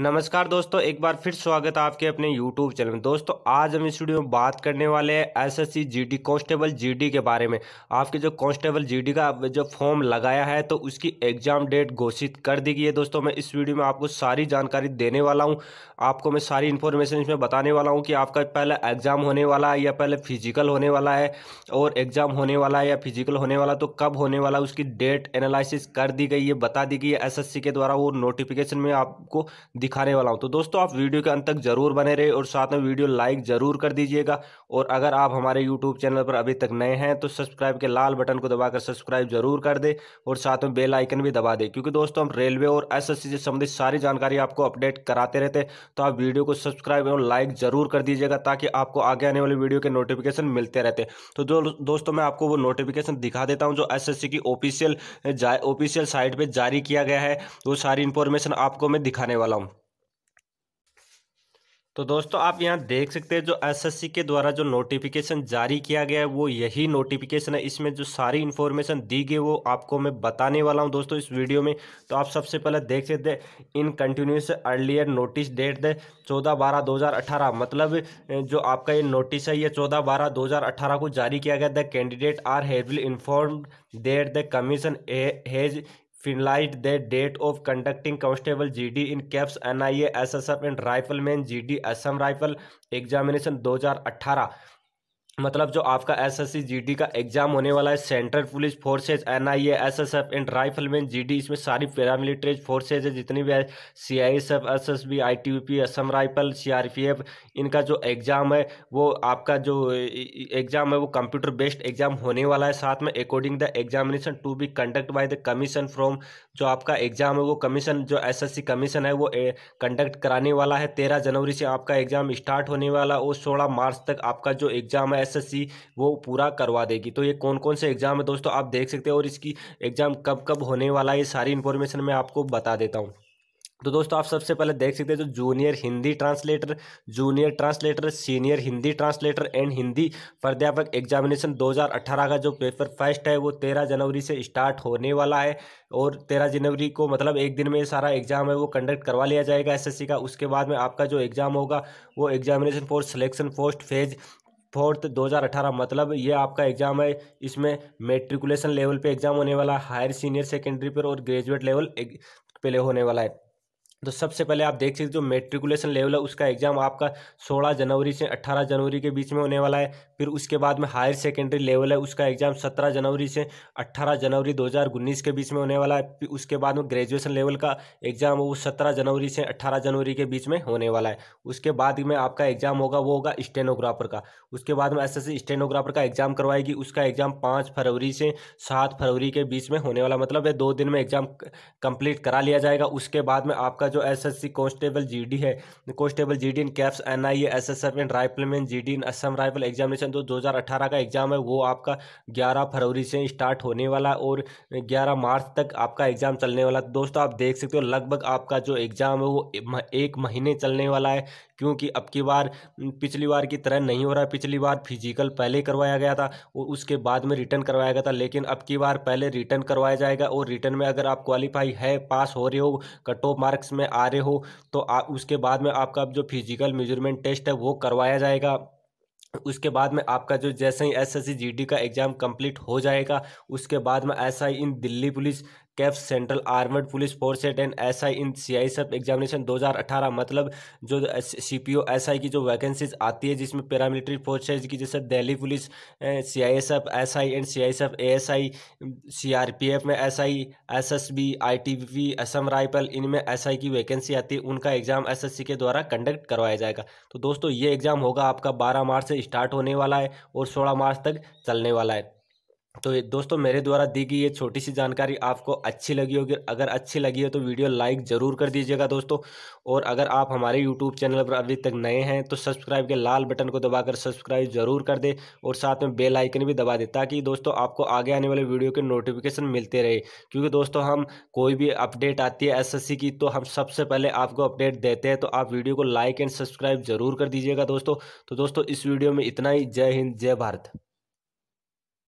नमस्कार दोस्तों एक बार फिर स्वागत है आपके अपने YouTube चैनल में दोस्तों आज हम इस वीडियो में बात करने वाले हैं S S C G D constable G D के बारे में आपके जो कॉन्स्टेबल जी डी का जो फॉर्म लगाया है तो उसकी एग्जाम डेट घोषित कर दी गई है दोस्तों मैं इस वीडियो में आपको सारी जानकारी देने वाला हूँ आपको मैं सारी इन्फॉर्मेशन इसमें बताने वाला हूँ कि आपका पहले एग्जाम होने वाला है या पहले फिजिकल होने वाला है और एग्जाम होने वाला है या फिजिकल होने वाला तो कब होने वाला उसकी डेट एनालिसिस कर दी गई है बता दी गई है एस के द्वारा वो नोटिफिकेशन में आपको दिखाने वाला हूँ तो दोस्तों आप वीडियो के अंत तक जरूर बने रहे और साथ में वीडियो लाइक जरूर कर दीजिएगा और अगर आप हमारे यूट्यूब चैनल पर अभी तक नए हैं तो सब्सक्राइब के लाल बटन को दबाकर सब्सक्राइब जरूर कर दे और साथ में बेल आइकन भी दबा दे क्योंकि दोस्तों हम रेलवे और एस से संबंधित सारी जानकारी आपको अपडेट कराते रहते तो आप वीडियो को सब्सक्राइब और लाइक जरूर कर दीजिएगा ताकि आपको आगे आने वाले वीडियो के नोटिफिकेशन मिलते रहते तो दोस्तों मैं आपको वो नोटिफिकेशन दिखा देता हूँ जो एस की ऑफिशियल ऑफिशियल साइट पर जारी किया गया है वो सारी इन्फॉर्मेशन आपको मैं दिखाने वाला हूँ तो दोस्तों आप यहाँ देख सकते हैं जो एसएससी के द्वारा जो नोटिफिकेशन जारी किया गया है वो यही नोटिफिकेशन है इसमें जो सारी इन्फॉर्मेशन दी गई वो आपको मैं बताने वाला हूँ दोस्तों इस वीडियो में तो आप सबसे पहले देख सकते हैं in continuous earlier notice dated चौदह बारह दो मतलब जो आपका ये नोटिस है ये चौदह बारह दो को जारी किया गया the candidates are hereby informed that the commission has finalised the date of conducting constable G D in CAPs N I S S F and rifleman G D Assam rifle examination दो हज़ार अट्ठारह मतलब जो आपका S S का exam होने वाला है central police forces S F and rifleman GD इसमें सारी पैरामिलिट्री फोर्सेज है जितनी भी है C I S F S S B I T U P Assam rifle C R P F इनका जो एग्ज़ाम है वो आपका जो एग्ज़ाम है वो कंप्यूटर बेस्ड एग्जाम होने वाला है साथ में according the examination to be conduct by the commission from जो आपका एग्ज़ाम है वो कमीशन जो एसएससी कमीशन है वो कंडक्ट कराने वाला है तेरह जनवरी से आपका एग्ज़ाम स्टार्ट होने वाला और सोलह मार्च तक आपका जो एग्ज़ाम है एसएससी वो पूरा करवा देगी तो ये कौन कौन से एग्ज़ाम है दोस्तों आप देख सकते हैं और इसकी एग्ज़ाम कब कब होने वाला है ये सारी इन्फॉर्मेशन मैं आपको बता देता हूँ तो दोस्तों आप सबसे पहले देख सकते हैं जो junior Hindi translator junior translator senior Hindi translator and Hindi प्राध्यापक एग्जामिनेशन 2018 का जो पेपर फर्स्ट है वो 13 जनवरी से स्टार्ट होने वाला है और 13 जनवरी को मतलब एक दिन में सारा एग्जाम है वो कंडक्ट करवा लिया जाएगा एस का उसके बाद में आपका जो एग्जाम होगा वो examination for selection post phase fourth 2018 मतलब ये आपका एग्जाम है इसमें मेट्रिकुलेशन लेवल पे एग्जाम होने वाला हायर सीनियर सेकेंडरी पर और ग्रेजुएट लेवल पे होने वाला है तो सबसे पहले आप देख सकते जो मेट्रिकुलेशन लेवल है उसका एग्जाम आपका 16 जनवरी से 18 जनवरी के बीच में होने वाला है फिर उसके बाद में हायर सेकेंडरी लेवल है उसका एग्जाम 17 जनवरी से 18 जनवरी 2019 के बीच में होने वाला है फिर उसके बाद में ग्रेजुएशन लेवल का एग्जाम वो 17 जनवरी से 18 जनवरी के बीच में होने वाला है उसके बाद में आपका एग्जाम होगा वो होगा स्टेनोग्राफर का उसके बाद में एस स्टेनोग्राफर का एग्जाम करवाएगी उसका एग्जाम पाँच फरवरी से सात फरवरी के बीच में होने वाला मतलब ये दो दिन में एग्जाम कंप्लीट करा लिया जाएगा उसके बाद में आपका जो एसएससी कांस्टेबल जीडी है constable GD in CAPs NIA SSF and rifleman GD in Assam rifle examination जो 2018 का एग्जाम है वो आपका 11 फरवरी से स्टार्ट होने वाला और 11 मार्च तक आपका एग्जाम चलने वाला दोस्तों आप देख सकते हो लगभग आपका जो एग्जाम है वो एक महीने चलने वाला है क्योंकि अब की बार पिछली बार की तरह नहीं हो रहा पिछली बार फिजिकल पहले करवाया गया था और उसके बाद में रिटर्न करवाया गया था लेकिन अब की बार पहले रिटर्न करवाया जाएगा और रिटर्न में अगर आप क्वालिफाई है पास हो रहे हो कट ऑफ मार्क्स में आ रहे हो तो आ, उसके बाद में आपका जो फिजिकल मेजरमेंट टेस्ट है वो करवाया जाएगा उसके बाद में आपका जो जैसे ही एसएससी जीडी का एग्ज़ाम कंप्लीट हो जाएगा उसके बाद में SI in Delhi police CAPF central armed police force at and S I in C I सब एग्जामिनेशन 2018 मतलब जो C P O S I की जो वैकेंसीज आती है जिसमें पैरामिलिट्री फोर्सेज की जैसे Delhi police C I S F S I and C I S F A S I C R P F में S I S S B I T P Assam rifle इनमें S I की vacancy आती है उनका exam S S सी के द्वारा conduct करवाया जाएगा तो दोस्तों ये एग्जाम होगा आपका बारह मार्च से स्टार्ट होने वाला है और सोलह मार्च तक चलने वाला है तो दोस्तों मेरे द्वारा दी गई ये छोटी सी जानकारी आपको अच्छी लगी होगी अगर अच्छी लगी हो तो वीडियो लाइक ज़रूर कर दीजिएगा दोस्तों और अगर आप हमारे यूट्यूब चैनल पर अभी तक नए हैं तो सब्सक्राइब के लाल बटन को दबाकर सब्सक्राइब ज़रूर कर दें और साथ में बेल आइकन भी दबा दें ताकि दोस्तों आपको आगे आने वाले वीडियो के नोटिफिकेशन मिलते रहे क्योंकि दोस्तों हम कोई भी अपडेट आती है एस की तो हम सबसे पहले आपको अपडेट देते हैं तो आप वीडियो को लाइक एंड सब्सक्राइब ज़रूर कर दीजिएगा दोस्तों तो दोस्तों इस वीडियो में इतना ही जय हिंद जय भारत